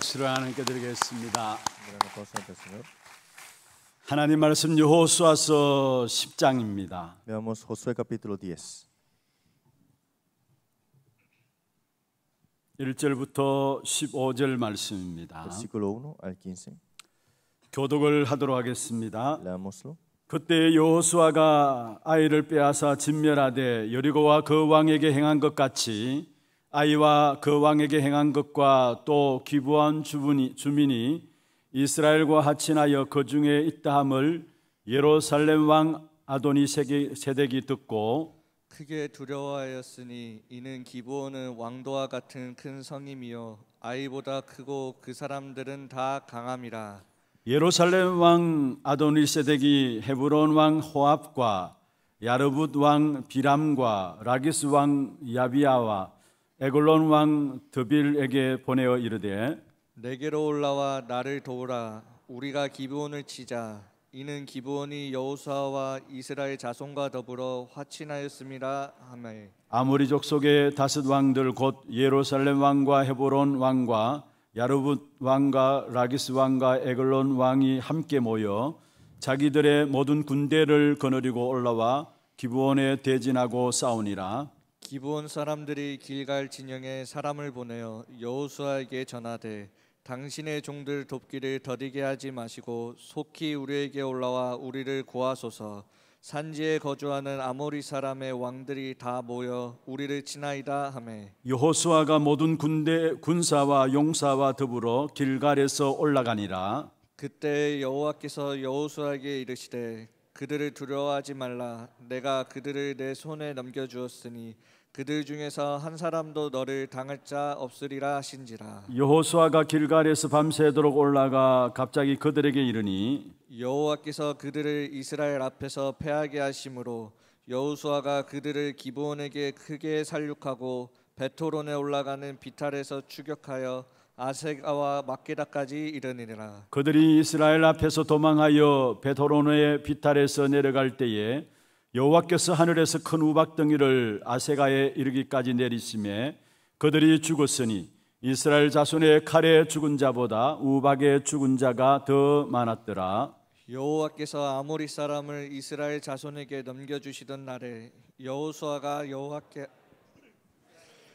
박수를 하나님께 드리겠습니다. 하나님 말씀 여호수아서 10장입니다. 1절부터 15절 말씀입니다. 교독을 하도록 하겠습니다. 그때 여호수아가 아이를 빼앗아 진멸하되 여리고와 그 왕에게 행한 것 같이 아이와 그 왕에게 행한 것과 또 기부한 주분이, 주민이 이스라엘과 하친하여 그 중에 있다함을 예루살렘 왕 아도니 세덱이 듣고 크게 두려워하였으니 이는 기부온은 왕도와 같은 큰 성임이요 아이보다 크고 그 사람들은 다 강함이라 예루살렘 왕 아도니 세덱이 헤브론 왕 호압과 야르붓 왕 비람과 라기스 왕 야비아와 에글론 왕 드빌에게 보내어 이르되 내게로 올라와 나를 도우라 우리가 기브온을 치자 이는 기브온이 여호수아와 이스라엘 자손과 더불어 화친하였습니다 하매 아모리 족속의 다섯 왕들 곧 예루살렘 왕과 헤보론 왕과 야르붓 왕과 라기스 왕과 에글론 왕이 함께 모여 자기들의 모든 군대를 거느리고 올라와 기브온에 대진하고 싸우니라 기본 사람들이 길갈 진영에 사람을 보내어 여호수아에게 전하되 당신의 종들 돕기를 더디게 하지 마시고 속히 우리에게 올라와 우리를 구하소서 산지에 거주하는 아모리 사람의 왕들이 다 모여 우리를 치나이다 하매 여호수아가 모든 군대 군사와 용사와 더불어 길갈에서 올라가니라 그때 여호와께서 여호수아에게 이르시되 그들을 두려워하지 말라 내가 그들을 내 손에 넘겨 주었으니 그들 중에서 한 사람도 너를 당할 자 없으리라 하신지라 여호수아가 길갈에서 밤새도록 올라가 갑자기 그들에게 이르니 여호와께서 그들을 이스라엘 앞에서 패하게 하심으로 여호수아가 그들을 기브온에게 크게 살육하고 베토론에 올라가는 비탈에서 추격하여 아세가와 막게다까지 이르니라 그들이 이스라엘 앞에서 도망하여 베토론의 비탈에서 내려갈 때에 여호와께서 하늘에서 큰 우박덩이를 아세가에 이르기까지 내리심에 그들이 죽었으니 이스라엘 자손의 칼에 죽은 자보다 우박에 죽은 자가 더 많았더라 여호와께서 아모리 사람을 이스라엘 자손에게 넘겨주시던 날에 여호수아가 여호와께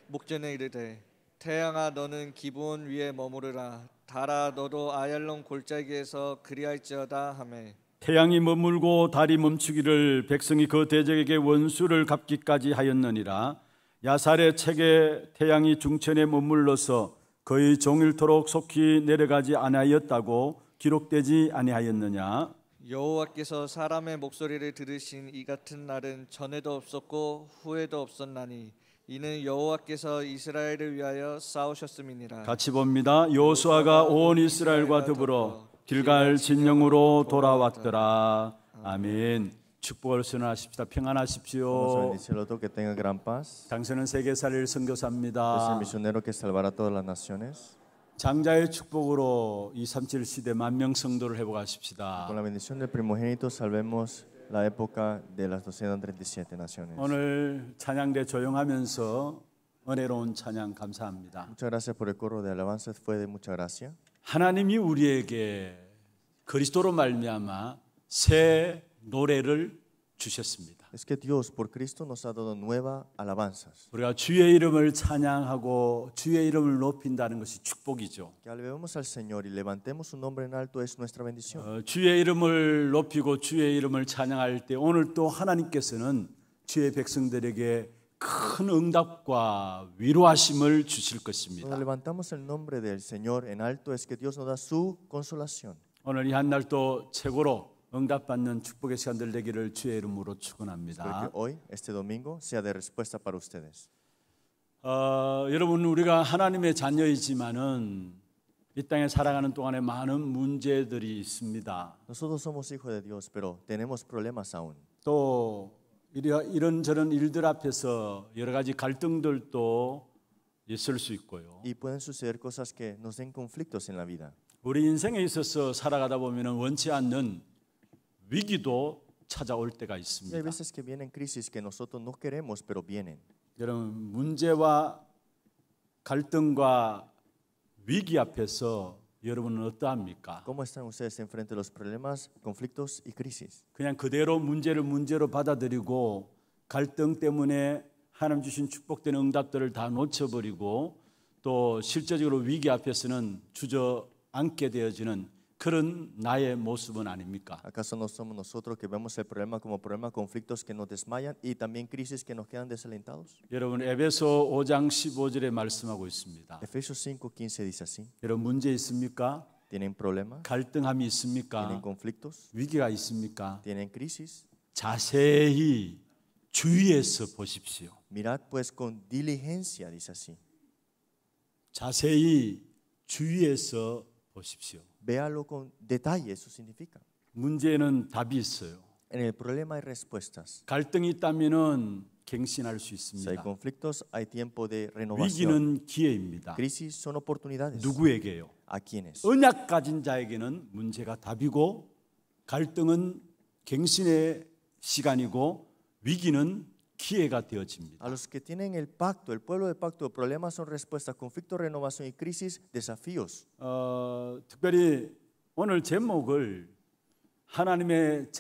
목전에 이르되 태양아 너는 기본 위에 머무르라 달아 너도 아얄론 골짜기에서 그리할지어다 하매 태양이 머물고 달이 멈추기를 백성이 그 대적에게 원수를 갚기까지 하였느니라 야살의 책에 태양이 중천에 머물러서 거의 종일토록 속히 내려가지 아니하였다고 기록되지 아니하였느냐 여호와께서 사람의 목소리를 들으신 이 같은 날은 전에도 없었고 후에도 없었나니 이는 여호와께서 이스라엘을 위하여 싸우셨음이니라. 같이 봅니다. 요수아가 온 이스라엘과 더불어 길갈 진영으로 돌아왔더라. 아멘. 축복을 선언하십시다. 평안하십시오. 그 당신은 세계 살릴 선교사입니다. 그 장자의 축복으로 237 시대 만명 성도를 회복하십시다. la época de las 237 naciones. 오늘 찬양대 조용하면서 은혜로운 찬양 감사합니다. Muchas gracias por el coro de alabanzas, fue de mucha gracia. 하나님이 우리에게 그리스도로 말미암아 새 노래를 주셨습니다. es que Dios por Cristo nos ha dado nuevas alabanzas. 우리가 주의 이름을 찬양하고 주의 이름을 높인다는 것이 축복이죠. Que alabemos al Señor y levantemos su nombre en alto es nuestra bendición. 어, 주의 이름을 높이고 주의 이름을 찬양할 때 오늘 또 하나님께서는 주의 백성들에게 큰 응답과 위로하심을 주실 것입니다. Levantamos el nombre del Señor en alto es que Dios nos da su consolación. 오늘 이한날또 최고로 응답받는 축복의 시간들 되기를 주의 이름으로 축원합니다. Hoy este domingo sea de respuesta para ustedes. 어, 여러분 우리가 하나님의 자녀이지만은 이 땅에 살아가는 동안에 많은 문제들이 있습니다. Nosotros somos hijos de Dios, pero tenemos problemas aún. 또 이런 저런 일들 앞에서 여러 가지 갈등들도 있을 수 있고요. Y pueden suceder cosas que nos den conflictos en la vida. 우리 인생에 있어서 살아가다 보면은 원치 않는 위기도 찾아올 때가 있습니다. Hay veces que vienen crisis que nosotros no queremos, pero vienen. 여러분 문제와 갈등과 위기 앞에서 여러분은 어떠합니까? ¿Cómo están ustedes enfrente de los problemas, conflictos y crisis? 그냥 그대로 문제를 문제로 받아들이고 갈등 때문에 하나님 주신 축복된 응답들을 다 놓쳐버리고 또 실제적으로 위기 앞에서는 주저앉게 되어지는 그런 나의 모습은 아닙니까? ¿Acaso no somos nosotros que vemos el problema como problema, conflictos que nos desmayan y también crisis que nos quedan desalentados? 여러분 에베소 5장 15절에 말씀하고 있습니다. Efesios 5:15 dice así. 여러분 문제 있습니까? ¿Tienen problemas? 갈등함이 있습니까? ¿Tienen conflictos? 위기가 있습니까? ¿Tienen crisis? 자세히 주의해서 보십시오. Mirad pues con diligencia dice así. 자세히 주의해서 보십시오. Véalo con detalle su significado. 문제에는 답이 있어요. En el problema hay respuestas. 갈등이 있다면은 갱신할 수 Si hay 있습니다. conflictos, hay tiempo de renovación. 위기는 기회입니다. Crisis son oportunidades. 누구에게요? ¿A quiénes? 언약 가진 자에게는 문제가 답이고 갈등은 갱신의 시간이고 위기는 A los que tienen el pacto, el pueblo de pacto, problemas son respuestas, conflicto, renovación y crisis, desafíos. 오늘 하나님의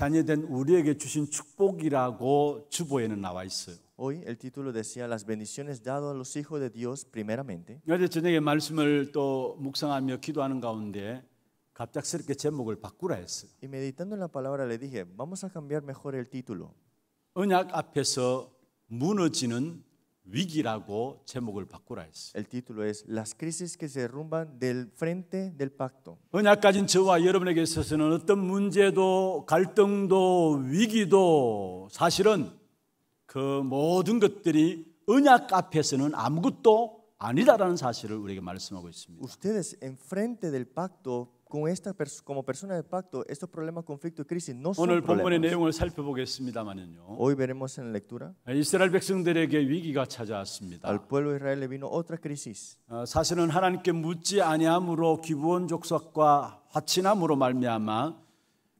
우리에게 주신 축복이라고 Hoy el título decía las bendiciones dado a los hijos de Dios primeramente. Y meditando en la palabra le dije, vamos a cambiar mejor el título. 언약 앞에서 무너지는 위기라고 제목을 바꾸라 했어 El título es Las crisis que se derrumban del frente del pacto. 언약 가진 저와 여러분에게 있어서는 어떤 문제도 갈등도 위기도 사실은 그 모든 것들이 언약 앞에서는 아무것도 아니다라는 사실을 우리에게 말씀하고 있습니다. Ustedes enfrente del pacto con esta pers como persona de pacto, estos problemas, conflicto y crisis no son 오늘 본문의 problemas. 내용을 살펴보겠습니다만은요. Hoy veremos en la lectura 이스라엘 백성들에게 위기가 찾아왔습니다. al pueblo de Israel le vino otra crisis. 어, 사실은 하나님께 묻지 아니함으로 기부원 족속과 화친함으로 말미암아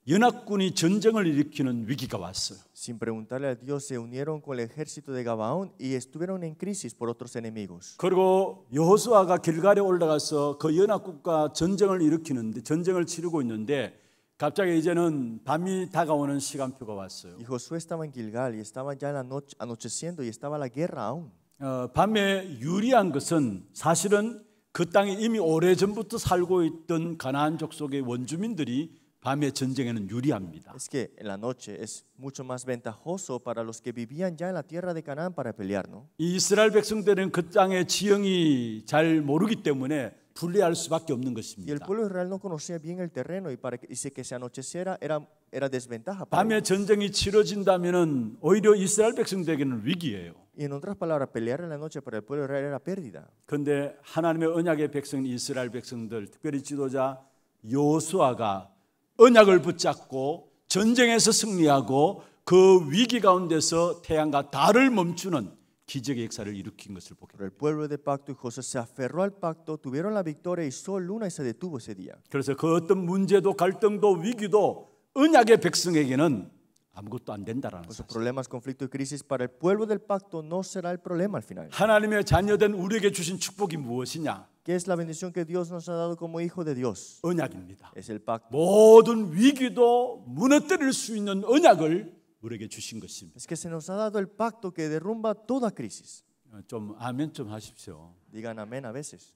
연합군이 전쟁을 일으키는 위기가 왔어요. Sin preguntarle a Dios se unieron con el ejército de Gabaón y estuvieron en crisis por otros enemigos. 그리고 여호수아가 길갈에 올라가서 그 연합군과 전쟁을 일으키는데 전쟁을 치르고 있는데 갑자기 이제는 밤이 다가오는 시간표가 왔어요. Y Josué estaba en Gilgal y estaba ya la noche anocheciendo y estaba la guerra aún. 어, 밤에 유리한 것은 사실은 그 땅에 이미 오래전부터 살고 있던 가나안 족속의 원주민들이 밤의 전쟁에는 유리합니다. Es que en la noche es mucho más ventajoso para los que vivían ya en la tierra de Canaán para pelear, ¿no? 이스라엘 백성들은 그 땅의 지형이 잘 모르기 때문에 불리할 수밖에 없는 것입니다. Y el pueblo israel no conocía bien el terreno y para que dice que se anocheciera era era desventaja. 밤에 전쟁이 치러진다면은 오히려 이스라엘 백성들에게는 위기예요. Y en otras palabras, pelear en la noche para el pueblo israel era pérdida. 근데 하나님의 언약의 백성 이스라엘 백성들, 특별히 지도자 요수아가 언약을 붙잡고 전쟁에서 승리하고 그 위기 가운데서 태양과 달을 멈추는 기적의 역사를 일으킨 것을 보게. El pueblo de pacto y José se aferró al pacto, tuvieron la victoria y sol, luna y se detuvo ese día. 그래서 그 어떤 문제도 갈등도 위기도 언약의 백성에게는 아무것도 안 된다라는 것을 problemas, conflicto y crisis para el pueblo del pacto no será el problema al final. 하나님의 자녀된 우리에게 주신 축복이 무엇이냐? ¿Qué es la bendición que Dios nos ha dado como hijo de Dios? 언약입니다. Es el pacto. 모든 위기도 무너뜨릴 수 있는 언약을 우리에게 주신 것입니다. Es que se nos ha dado el pacto que derrumba toda crisis. 좀 아멘 좀 하십시오. Digan amén a veces.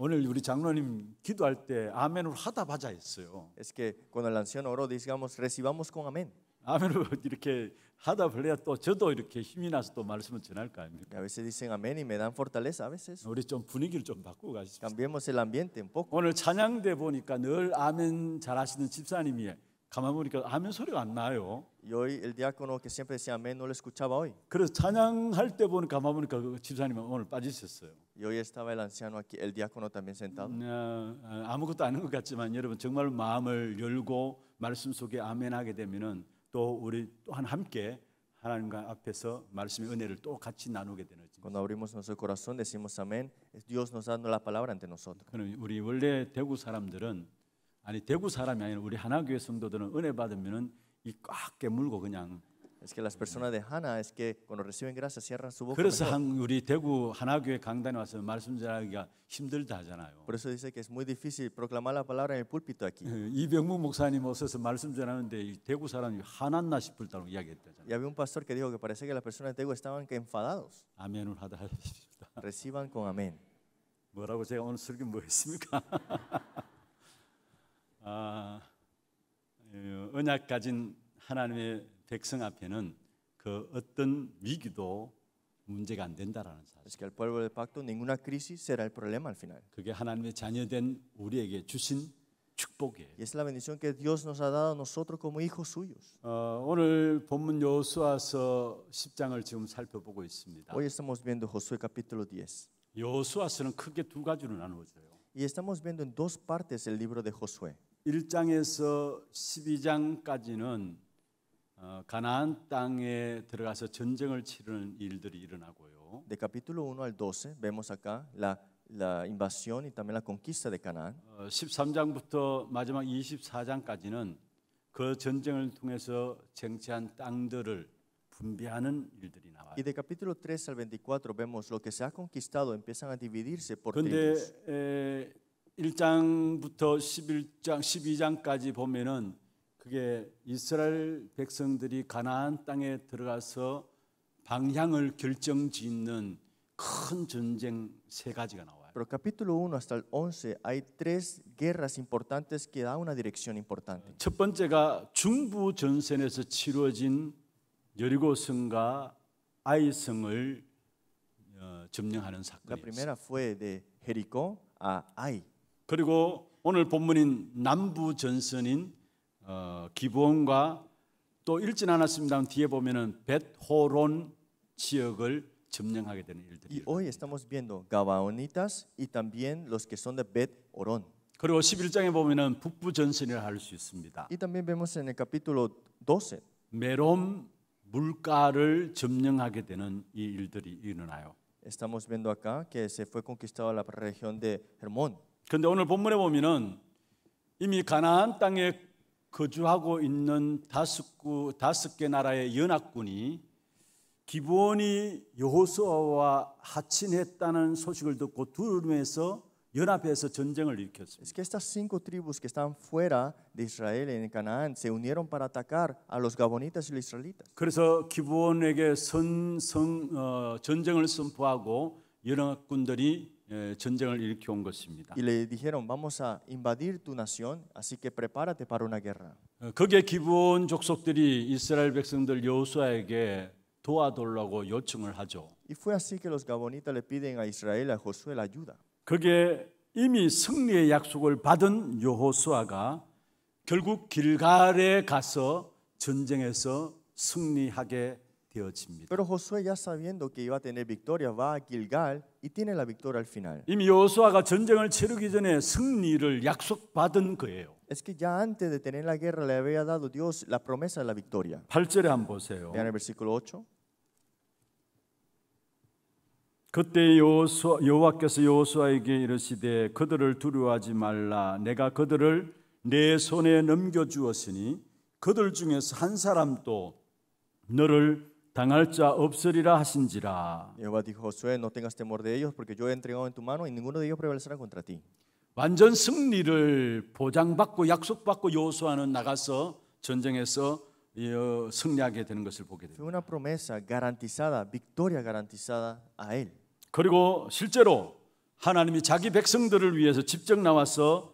오늘 우리 장로님 기도할 때 아멘으로 하다 받아 했어요. Es que cuando el anciano oró, digamos, recibamos con amén. 아멘으로 이렇게 하다 보려 또 저도 이렇게 힘이 나서 또 말씀을 전할 거 아닙니까? A veces dicen amén y me dan fortaleza a veces. 우리 좀 분위기를 좀 바꾸고 가십시다. Cambiemos el ambiente un poco. 오늘 찬양대 보니까 늘 아멘 잘하시는 집사님이 가만 보니까 아멘 소리가 안 나요. Y hoy el diácono que siempre decía amén no lo escuchaba hoy. 그래서 찬양할 때 보니까 가만 보니까 그 집사님은 오늘 빠지셨어요. y hoy estaba el anciano aquí, el diácono también sentado. 어, 아무것도 아닌 것 같지만 여러분 정말 마음을 열고 말씀 속에 아멘하게 되면은 또 우리 또 한 함께 하나님과 앞에서 말씀의 은혜를 또 같이 나누게 되는 거죠. Cuando abrimos nuestro corazón decimos amén, Dios nos da la palabra ante nosotros. 그럼 우리 원래 대구 사람들은 아니 대구 사람이 아니라 우리 하나교회 성도들은 은혜 받으면은 이꽉 깨물고 그냥 Es que las personas de Hana es que cuando reciben gracia cierran su boca. Por eso dice que es muy difícil proclamar la palabra en el púlpito aquí. 목사님 오셔서 말씀 전하는데 대구 사람이 싶을 Y había un pastor que dijo que parece que las personas de Tegu estaban que enfadados. 아멘을 Reciban con amén. 뭐라고 제가 오늘 설교 뭐 했습니까? 아, 언약 가진 하나님의 백성 앞에는 그 어떤 위기도 문제가 안 된다라는 사실. Así que el pueblo del pacto ninguna crisis será el problema al final. 그게 하나님의 자녀된 우리에게 주신 축복이에요. Y es la bendición que Dios nos ha dado a nosotros como hijos suyos. 어, 오늘 본문 여호수아서 10장을 지금 살펴보고 있습니다. Hoy estamos viendo Josué capítulo 10. 여호수아서는 크게 두 가지로 나누어져요. Y estamos viendo en dos partes el libro de Josué. 1장에서 12장까지는 가나안 땅에 들어가서 전쟁을 치르는 일들이 일어나고요. De capítulo 1 al 12 vemos acá la la invasión y también la conquista de Canaán. 13장부터 마지막 24장까지는 그 전쟁을 통해서 쟁취한 땅들을 분배하는 일들이 나와요. Y de capítulo 3 al 24 vemos lo que se ha conquistado empiezan a dividirse por tribus. 근데 1장부터 11장 12장까지 보면은 그게 이스라엘 백성들이 가나안 땅에 들어가서 방향을 결정짓는 큰 전쟁 세 가지가 나와요. Pero capítulo 1 hasta el 11 hay tres guerras importantes que da una dirección importante. 첫 번째가 중부 전선에서 치러진 여리고성과 아이성을 어, 점령하는 La 사건이었어요. primera fue de Jericó a Ai. 그리고 오늘 본문인 남부 전선인 어, 기부원과 또 읽진 않았습니다. 뒤에 보면은 벳호론 지역을 점령하게 되는 일들이. Hoy estamos viendo Gabaonitas y también los que son de Bet Horon. 그리고 11장에 보면은 북부 전선이라 할수 있습니다. Y también vemos en el capítulo 12 메롬 물가를 점령하게 되는 이 일들이 일어나요. Estamos viendo acá que se fue conquistada la región de Hermón. 근데 오늘 본문에 보면은 이미 가나안 땅에 거주하고 있는 다섯, 구, 다섯 개 나라의 연합군이 기브온이 여호수아와 하친했다는 소식을 듣고 두루에서 연합해서 전쟁을 일으켰습니다. Es que estas cinco tribus que están fuera de Israel en Canaán se unieron para atacar a los gabonitas y los israelitas. 그래서 기브온에게 선성 어, 전쟁을 선포하고 연합군들이 전쟁을 일으켜온 것입니다. Y le dijeron, vamos a invadir tu nación, así que prepárate para una guerra. 거기에 기브온 족속들이 이스라엘 백성들 여호수아에게 도와달라고 요청을 하죠. Y fue así que los gabonitas le piden a Israel a Josué la ayuda. 그게 이미 승리의 약속을 받은 여호수아가 결국 길갈에 가서 전쟁에서 승리하게 되어집니다. Pero Josué ya sabiendo que iba a tener victoria va a Gilgal y tiene la victoria al final. 이미 여호수아가 전쟁을 치르기 전에 승리를 약속받은 거예요. Es que ya antes de tener la guerra le había dado Dios la promesa de la victoria. 8절에 한번 보세요. Vean el versículo 8. 그때 여호수아 여호와께서 여호수아에게 이르시되 그들을 두려워하지 말라 내가 그들을 내 손에 넘겨 주었으니 그들 중에서 한 사람도 너를 당할 자 없으리라 하신지라. Jehová dijo Josué, no tengas temor de ellos, porque yo he entregado en tu mano y ninguno de ellos prevalecerá contra ti. 완전 승리를 보장받고 약속받고 요소하는 나가서 전쟁에서 승리하게 되는 것을 보게 됩니다. Fue una promesa garantizada, victoria garantizada a él. 그리고 실제로 하나님이 자기 백성들을 위해서 직접 나와서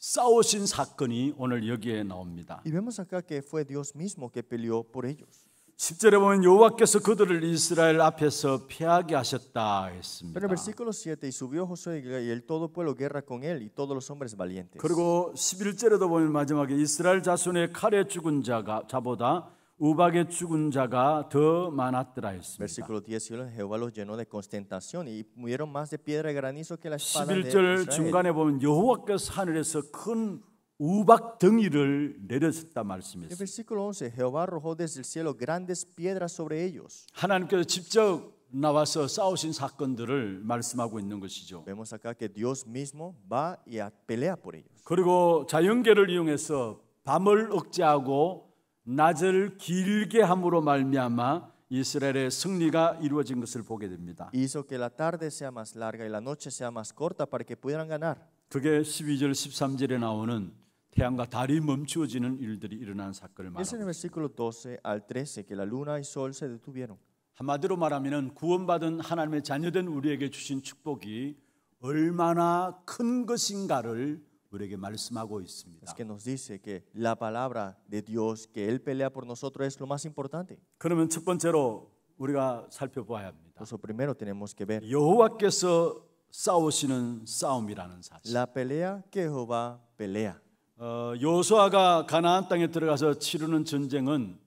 싸우신 사건이 오늘 여기에 나옵니다. Y vemos acá que fue Dios mismo que peleó por ellos. 10절에 보면 여호와께서 그들을 이스라엘 앞에서 피하게 하셨다 했습니다. Pero en versículo 7 y subió Josué y el todo pueblo guerra con él y todos los hombres valientes. 그리고 11절에도 보면 마지막에 이스라엘 자손의 칼에 죽은 자가 자보다 우박의 죽은 자가 더 많았더라 했습니다. Versículo 18 Jehová los llenó de constentación y murieron más de piedra y granizo que la espada de Israel. 11절 중간에 보면 여호와께서 하늘에서 큰 우박 덩이를 내렸다 말씀했어요. versículo 11 Jehová arrojó desde el cielo grandes piedras sobre ellos. 하나님께서 직접 나와서 싸우신 사건들을 말씀하고 있는 것이죠. Vemos acá que Dios mismo va y pelea por ellos. 그리고 자연계를 이용해서 밤을 억제하고 낮을 길게 함으로 말미암아 이스라엘의 승리가 이루어진 것을 보게 됩니다. Hizo que la tarde sea más larga y la noche sea más corta para que pudieran ganar. 그게 12절 13절에 나오는 태양과 달이 멈추어지는 일들이 일어난 사건을 말합니다. Es en el versículo 12 al 13 que la luna y sol se detuvieron. 한마디로 말하면은 구원받은 하나님의 자녀된 우리에게 주신 축복이 얼마나 큰 것인가를 우리에게 말씀하고 있습니다. Es que nos dice que la palabra de Dios que él pelea por nosotros es lo más importante. 그러면 첫 번째로 우리가 살펴봐야 합니다. Entonces primero tenemos que ver 여호와께서 싸우시는 싸움이라는 사실. La pelea que Jehová pelea. 어, 요수아가 가나안 땅에 들어가서 치르는 전쟁은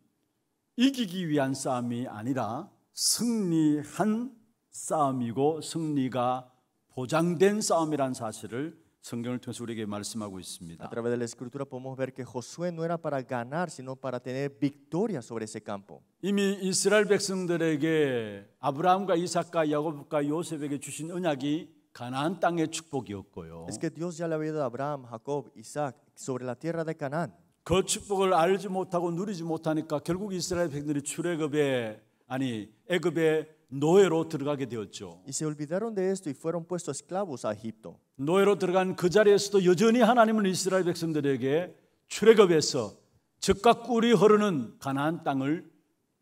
이기기 위한 싸움이 아니라 승리한 싸움이고 승리가 보장된 싸움이란 사실을 성경을 통해서 우리에게 말씀하고 있습니다. A través de la escritura podemos ver que Josué no era para ganar, sino para tener victoria sobre ese campo. 이미 이스라엘 백성들에게 아브라함과 이삭과 야곱과 요셉에게 주신 언약이 가나안 땅의 축복이었고요. Es que Dios ya le había dado a Abraham, Jacob, Isaac sobre la tierra de Canaán. 그 축복을 알지 못하고 누리지 못하니까 결국 이스라엘 백성들이 출애굽에 아니 애굽에 노예로 들어가게 되었죠. Y se olvidaron de esto y fueron puestos esclavos a Egipto. 노예로 들어간 그 자리에서도 여전히 하나님은 이스라엘 백성들에게 출애굽에서 적과 꿀이 흐르는 가나안 땅을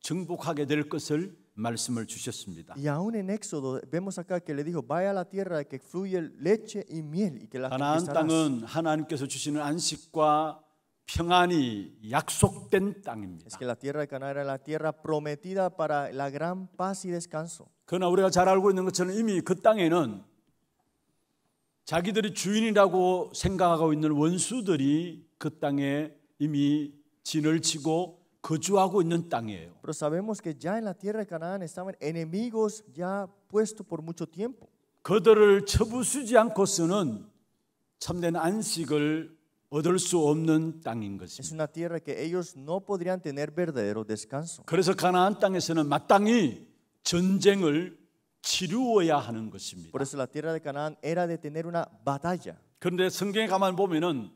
정복하게 될 것을 말씀을 주셨습니다. Y aún en Éxodo vemos acá que le dijo, vaya a la tierra que fluye leche y miel y que la 가나안 땅은 하나님께서 주시는 안식과 평안이 약속된 땅입니다. Es que la tierra de Canaán era la tierra prometida para la gran paz y descanso. 그러나 우리가 잘 알고 있는 것처럼 이미 그 땅에는 자기들이 주인이라고 생각하고 있는 원수들이 그 땅에 이미 진을 치고 거주하고 있는 땅이에요. Pero sabemos que ya en la tierra de Canaán estaban enemigos ya puestos por mucho tiempo. 그들을 처부수지 않고서는 참된 안식을 얻을 수 없는 땅인 것입니다. Es una tierra que ellos no podrían tener verdadero descanso. 그래서 가나안 땅에서는 마땅히 전쟁을 치루어야 하는 것입니다. Por eso la tierra de Canaán era de tener una batalla. 그런데 성경에 가만 보면은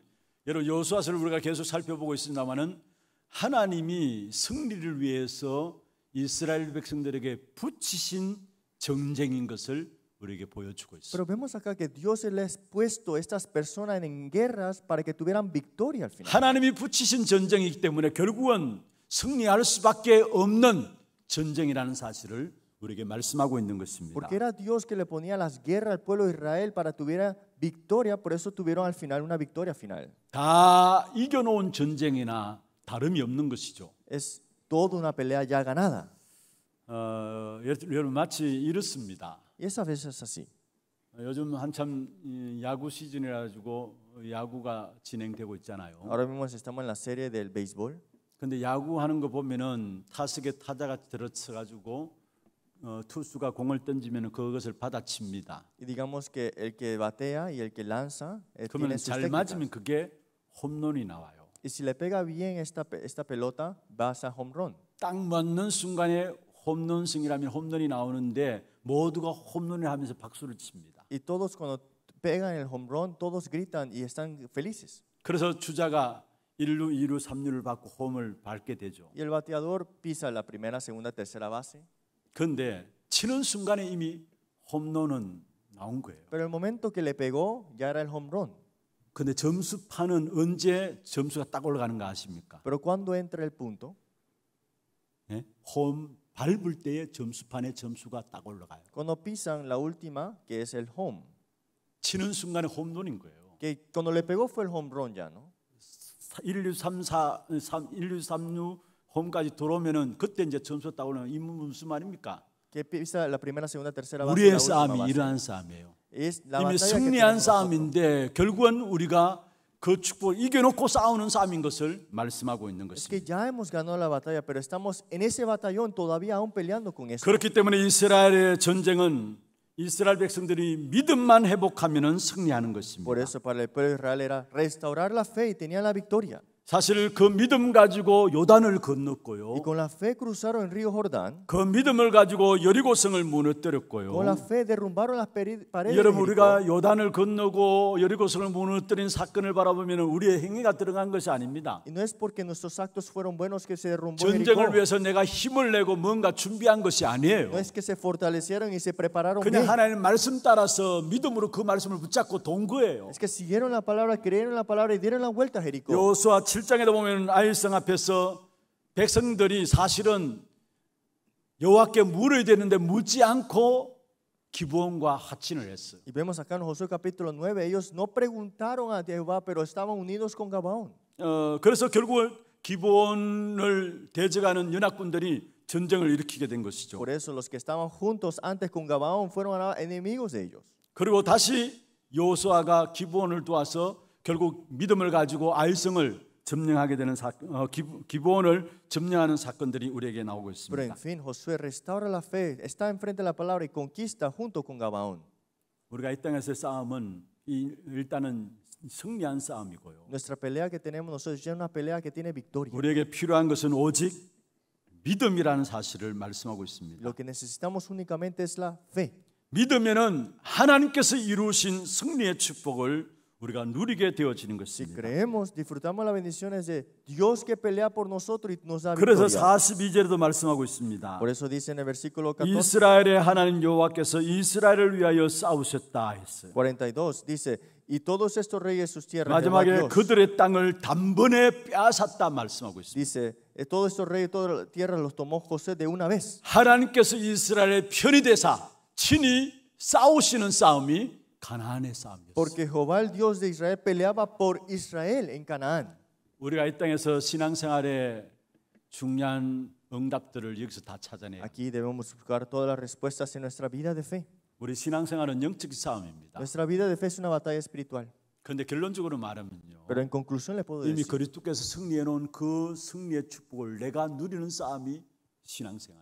여러분 여호수아서를 우리가 계속 살펴보고 있습니다만은 하나님이 승리를 위해서 이스라엘 백성들에게 붙이신 전쟁인 것을 우리에게 보여주고 있습니다. Pero vemos acá que Dios les puesto estas personas en guerras para que tuvieran victoria al final. 하나님이 붙이신 전쟁이기 때문에 결국은 승리할 수밖에 없는 전쟁이라는 사실을 우리에게 말씀하고 있는 것입니다. Porque era Dios que le ponía las guerras al pueblo de Israel para tuviera victoria, por eso tuvieron al final una victoria final. 다 이겨놓은 전쟁이나 다름이 없는 것이죠. Es toda una pelea ya ganada. 어, 여러분 마치 이렇습니다. Es a veces así. 요즘 한참 야구 시즌이라 가지고 야구가 진행되고 있잖아요. Ahora mismo estamos en la serie del béisbol. 근데 야구 하는 거 보면은 타석에 타자가 들어쳐 가지고 어, 투수가 공을 던지면 그것을 받아칩니다. Y digamos que el que batea y el que lanza 그러면 잘 맞으면 그게 홈런이 나와요. y si le pega bien esta, esta pelota, va a ser home run. 딱 맞는 순간에 홈런승이라면 홈런이 나오는데 모두가 홈런을 하면서 박수를 칩니다. Y todos cuando pegan el home run, todos gritan y están felices. 그래서 주자가 1루, 2루, 3루를 받고 홈을 밟게 되죠. Y el bateador pisa la primera, segunda, tercera base. 근데 치는 순간에 이미 홈런은 나온 거예요. Pero el momento que le pegó ya era el home run. 근데 점수판은 언제 점수가 딱 올라가는가 아십니까? Pero cuando entra el punto? 예? 홈 밟을 때에 점수판에 점수가 딱 올라가요. Cuando pisan la última, que es el home. 치는 순간에 홈런인 거예요. Que cuando le pegó fue el home run ya, ¿no? 1, 2, 3, 4, 3, 1, 2, 3, 6 홈까지 들어오면은 그때 이제 점수 딱 올라가는 이 무슨 말입니까? que pisa la primera, segunda, tercera base. 우리의 싸움이 이러한 싸움이에요. Es la 이미 batalla que 승리한 tenemos nosotros. 싸움인데 결국은 우리가 그 축복을 이겨놓고 싸우는 싸움인 것을 말씀하고 있는 Es 것입니다. que ya hemos ganado la batalla, pero estamos en ese batallón todavía aún peleando con eso. 그렇기 때문에 이스라엘의 전쟁은 이스라엘 백성들이 믿음만 회복하면 승리하는 것입니다. Por eso para el pueblo de Israel era restaurar la fe y tenían la victoria. 사실 그 믿음 가지고 요단을 건넜고요. Y con la fe cruzaron el río Jordán. 그 믿음을 가지고 여리고성을 무너뜨렸고요. Con la fe derrumbaron las paredes. 여러분 우리가 요단을 건너고 여리고성을 무너뜨린 사건을 바라보면 우리의 행위가 들어간 것이 아닙니다. Y no es porque nuestros actos fueron buenos que se derrumbó Jericó. 전쟁을 위해서 내가 힘을 내고 뭔가 준비한 것이 아니에요. No es que se fortalecieron y se prepararon. 그냥 bien. 하나님 말씀 따라서 믿음으로 그 말씀을 붙잡고 돈 거예요. Es que siguieron la palabra, creyeron la palabra y dieron la vuelta a Jericó. 요수아 7장에도 보면 아일성 앞에서 백성들이 사실은 여호와께 물어야 되는데 묻지 않고 기부원과 하친을 했어요. Y vemos acá en Josué capítulo 9, ellos no preguntaron a Jehová, pero estaban unidos con Gabaón. 어, 그래서 결국 기부원을 대적하는 연합군들이 전쟁을 일으키게 된 것이죠. Por eso los que estaban juntos antes con Gabaón fueron enemigos de ellos. 그리고 다시 여호수아가 기부원을 도와서 결국 믿음을 가지고 아일성을 점령하게 되는 사, 어, 기본을 점령하는 사건들이 우리에게 나오고 있습니다. Pero en fin, Josué restaura la fe, está enfrente de la palabra y conquista junto con Gabaón. 우리가 이 땅에서 싸움은 이, 일단은 승리한 싸움이고요. Nuestra pelea que tenemos nosotros es una pelea que tiene victoria. 우리에게 필요한 것은 오직 믿음이라는 사실을 말씀하고 있습니다. Lo que necesitamos únicamente es la fe. 믿으면은 하나님께서 이루신 승리의 축복을 우리가 누리게 되어지는 것입니다. Creemos, disfrutamos las bendiciones de Dios que pelea por nosotros y nos da victoria. 그래서 42절에도 말씀하고 있습니다. Por eso dice en el versículo 14. 이스라엘의 하나님 여호와께서 이스라엘을 위하여 싸우셨다 했어요. 42 dice y todos estos reyes sus tierras 마지막에 그들의 땅을 단번에 빼앗았다 말씀하고 있습니다. Dice todos estos reyes todas las tierras los tomó José de una vez. 하나님께서 이스라엘의 편이 되사 친히 싸우시는 싸움이 Porque Jehová, el Dios de Israel, peleaba por Israel en Canaán. 우리가 이 땅에서 신앙생활에 중요한 응답들을 여기서 다 찾아내요. Aquí debemos buscar todas las respuestas en nuestra vida de fe. 우리 신앙생활은 영적 싸움입니다. Nuestra vida de fe es una batalla espiritual. 그런데 결론적으로 말하면요. Pero en conclusión le puedo 이미 decir. 그리스도께서 승리해 놓은 그 승리의 축복을 내가 누리는 싸움이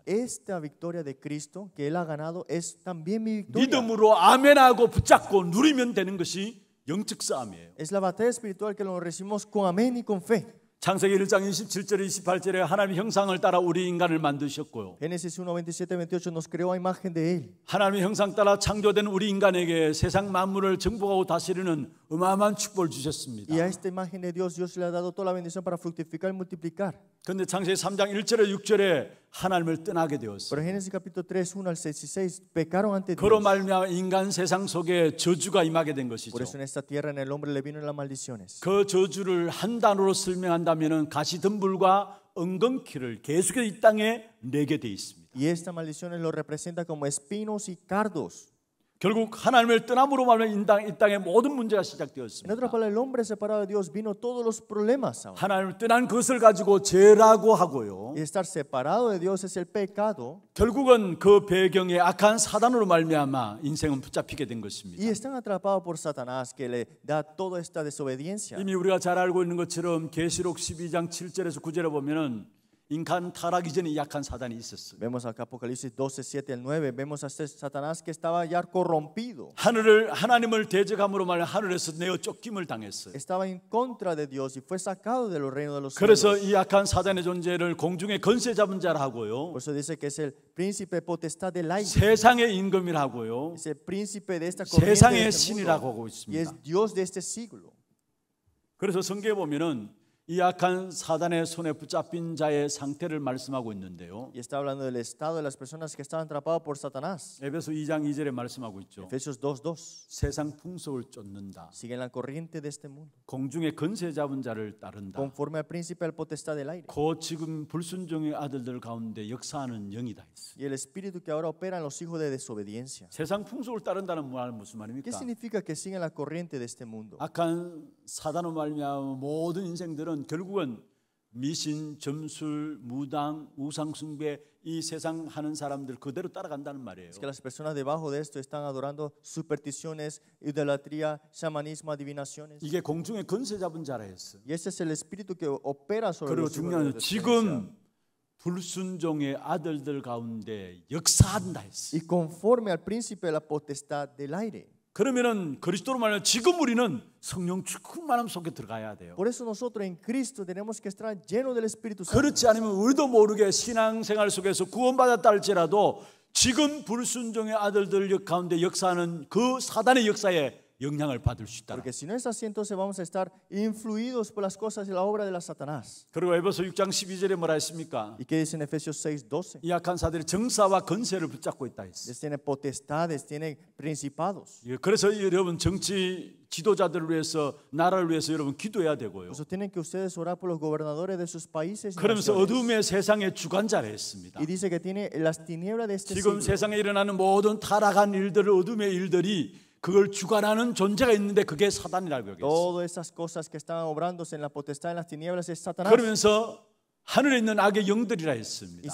Esta victoria de Cristo que él ha ganado es también mi victoria. 믿음으로 아멘하고 붙잡고 누리면 되는 것이 영적 싸움이에요. Es la batalla espiritual que lo recibimos con amén y con fe. 창세기 1장 27절에 28절에 하나님 형상을 따라 우리 인간을 만드셨고요. Génesis 1:27-28 nos creó a imagen de él. 하나님의 형상 따라 창조된 우리 인간에게 세상 만물을 정복하고 다스리는 어마어마한 축복을 주셨습니다. Y a esta imagen de Dios Dios le ha dado toda la bendición para fructificar y multiplicar. 근데 창세기 3장 1절에 6절에 하나님을 떠나게 되었어요. Pero Génesis capítulo 3 1 al 16 pecaron ante Dios. 그로 말미암아 인간 세상 속에 저주가 임하게 된 것이죠. Por eso en esta tierra en el hombre le vino las maldiciones. 그 저주를 한 단어로 설명한다면은 가시덤불과 엉겅퀴를 계속해서 이 땅에 내게 돼 있습니다. Y esta maldición lo representa como espinos y cardos. 결국 하나님을 떠남으로 말미암아 이 땅의 모든 문제가 시작되었습니다. 하나님을 떠난 것을 가지고 죄라고 하고요. 결국은 그 배경에 악한 사단으로 말미암아 인생은 붙잡히게 된 것입니다. 이미 우리가 잘 알고 있는 것처럼 계시록 12장 7절에서 9절에 보면은 인간 타락 이전에 약한 사단이 있었어요. Vemos acá Apocalipsis 12:7 al 9 vemos a este Satanás que estaba ya corrompido. 하늘을 하나님을 대적함으로 말해 하늘에서 내어 쫓김을 당했어요. Estaba en contra de Dios y fue sacado del reino de los cielos. 그래서 이 약한 사단의 존재를 공중에 건세 잡은 자라고요. Por eso dice que es el príncipe potestad del aire. 세상의 임금이라고요. Es el príncipe de esta corriente. 세상의 신이라고 하고 있습니다. Y es Dios de este siglo. 그래서 성경에 보면은 이 약한 사단의 손에 붙잡힌 자의 상태를 말씀하고 있는데요. Y está hablando del estado de las personas que están atrapadas por Satanás. 에베소 2장 2절에 말씀하고 있죠. Efesios 2:2. 세상 풍속을 쫓는다. Siguen la corriente de este mundo. 공중의 건세 잡은 자를 따른다. Conforme al príncipe al potestad del aire. 곧 지금 불순종의 아들들 가운데 역사하는 영이다. Y el espíritu que ahora opera en los hijos de desobediencia. 세상 풍속을 따른다는 말은 무슨 말입니까? ¿Qué significa que siguen la corriente de este mundo? 악한 사단의 말미암아 모든 인생들은 것은 결국은 미신, 점술, 무당, 우상 숭배 이 세상 하는 사람들 그대로 따라간다는 말이에요. Es que las personas debajo de esto están adorando supersticiones, idolatría, chamanismo, adivinaciones. 이게 공중에 건세 잡은 자라 했어. Y ese es el espíritu que opera sobre 그리고 중요한 지금 불순종의 아들들 가운데 역사한다 했어. Y conforme al príncipe de la potestad del aire. 그러면은 그리스도로 말하면 지금 우리는 성령 충만함 속에 들어가야 돼요. Por eso nosotros en Cristo tenemos que estar lleno del Espíritu Santo. 그렇지 않으면 우리도 모르게 신앙생활 속에서 구원받았다 할지라도 지금 불순종의 아들들 가운데 역사하는 그 사단의 역사에 영향을 받을 수 있다. Porque si no es así, entonces vamos a estar influidos por las cosas y la obra de la Satanás. 그리고 에베소 6장 12절에 뭐라 했습니까? ¿Y qué dice en Efesios 6:12? 이 약한 자들이 정사와 건세를 붙잡고 있다 했어요. Tiene potestades, tiene principados. 예, 그래서 여러분 정치 지도자들을 위해서 나라를 위해서 여러분 기도해야 되고요. Eso tienen que ustedes orar por los gobernadores de sus países. 그러면서 어둠의 세상의 주관자를 했습니다. Y dice que tiene las tinieblas de este 지금 세상에 일어나는 모든 타락한 일들을 어둠의 일들이 그걸 주관하는 존재가 있는데 그게 사단이라고 여겼어. t 그러면서 하늘에 있는 악의 영들이라 했습니다.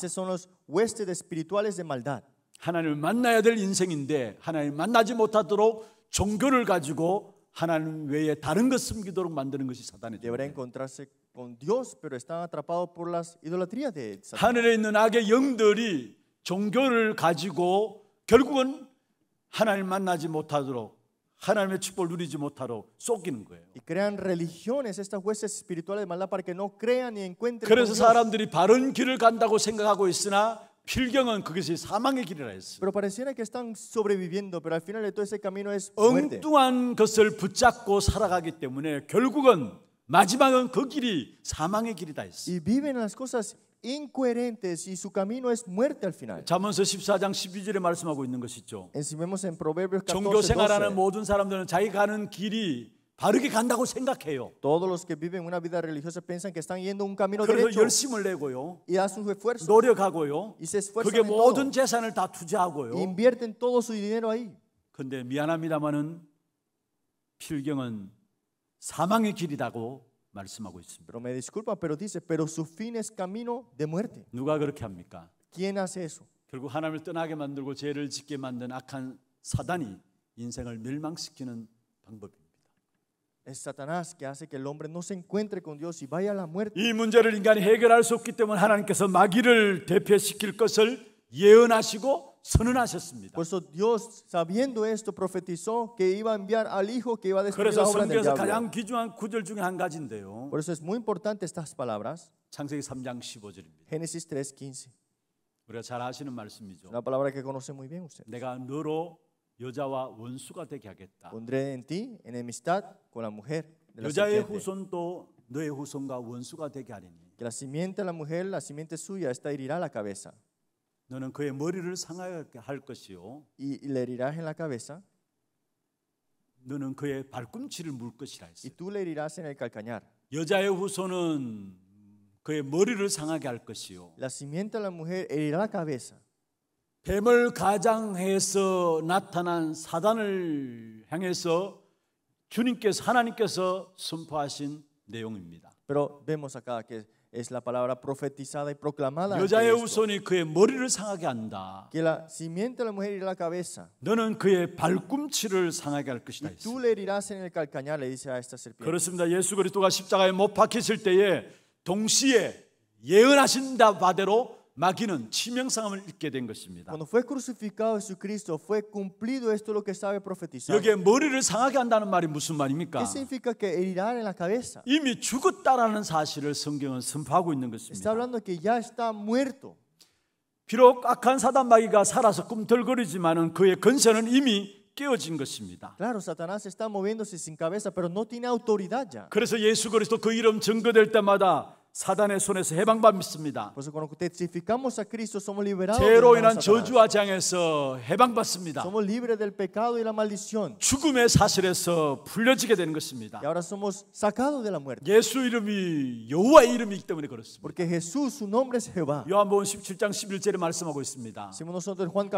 하나님을 만나야 될 인생인데 하나님 만나지 못하도록 종교를 가지고 하나님 외에 다른 것 숨기도록 만드는 것이 사단의 하늘에 있는 악의 영들이 종교를 가지고 결국은 하나님을 만나지 못하도록 하나님의 축복을 누리지 못하도록 쫓기는 거예요. Y crean religiones estas huestes espirituales de maldad para que no crean ni encuentren. 그래서 사람들이 바른 길을 간다고 생각하고 있으나 필경은 그것이 사망의 길이라 했어요. Pero pareciera que están sobreviviendo, pero al final de todo ese camino es muerte. 엉뚱한 것을 붙잡고 살아가기 때문에 결국은 마지막은 그 길이 사망의 길이다 했어요. Y viven las cosas incoherentes y su camino es muerte al final. 잠언서 14장 12절에 말씀하고 있는 것이죠. En si vemos en Proverbios 14, 종교 생활하는 모든 사람들은 자기 가는 길이 바르게 간다고 생각해요. Todos los que viven una vida religiosa piensan que están yendo un camino derecho. 그래서 열심을 내고요. Y hacen su esfuerzo. 노력하고요. Y se esfuerzan 그게 모든 todo. 재산을 다 투자하고요. Invierten todo su dinero ahí. 근데 미안합니다만은 필경은 사망의 길이라고 말씀하고 있습니다. Pero me disculpa, pero dice, pero su fin es camino de muerte. 누가 그렇게 합니까? ¿Quién hace eso? 결국 하나님을 떠나게 만들고 죄를 짓게 만든 악한 사단이 인생을 멸망시키는 방법입니다. Es Satanás que hace que el hombre no se encuentre con Dios y vaya a la muerte. 이 문제를 인간이 해결할 수 없기 때문에 하나님께서 마귀를 대표시킬 것을 예언하시고 por eso Dios sabiendo esto profetizó que iba a enviar al hijo que iba a destruir la obra del Por eso es muy importante estas palabras. 창세기 3 15절입니다. Génesis 3:15. 우리가 La palabra que conoce muy bien usted. Pondré en ti enemistad con la mujer. Que la simiente de la mujer, la simiente suya, esta herirá la cabeza. 너는 그의 머리를 상하여 할 것이요. Y le herirás en la cabeza. 너는 그의 발꿈치를 물 것이라 했어요. Y tú le herirás en el calcañar. 여자의 후손은 그의 머리를 상하게 할 것이요. La simiente de la mujer herirá la cabeza. 뱀을 가장해서 나타난 사단을 향해서 주님께서 하나님께서 선포하신 내용입니다. Pero vemos acá que es la palabra profetizada y proclamada. 여자의 우선이 그의 머리를 상하게 한다. Que la simiente de la mujer irá la cabeza. 너는 그의 발꿈치를 상하게 할 것이다. Y tú le herirás en el calcañar, le dice a esta serpiente. 그렇습니다. 예수 그리스도가 십자가에 못 박히실 때에 동시에 예언하신 다 바대로 마귀는 치명상함을 입게 된 것입니다. Cuando fue crucificado Jesucristo fue cumplido esto lo que sabe profetizar. 여기에 머리를 상하게 한다는 말이 무슨 말입니까? ¿Qué significa que herirá en la cabeza? 이미 죽었다라는 사실을 성경은 선포하고 있는 것입니다. Está hablando que ya está muerto. 비록 악한 사단 마귀가 살아서 꿈틀거리지만은 그의 근세는 이미 깨어진 것입니다. Claro, Satanás está moviéndose sin cabeza, pero no tiene autoridad ya. 그래서 예수 그리스도 그 이름 증거될 때마다 사단의 손에서 해방받습니다. 그래서 quando testificamos a Cristo somos liberados. 죄로 인한 저주와 장에서 해방받습니다. Somos libres del pecado y la maldición. 죽음의 사슬에서 풀려지게 되는 것입니다. Y ahora somos sacados de la muerte. 예수 이름이 여호와 이름이기 때문에 그렇습니다. Porque Jesús su nombre es Jehová. 요한복음 17장 11절에 말씀하고 있습니다.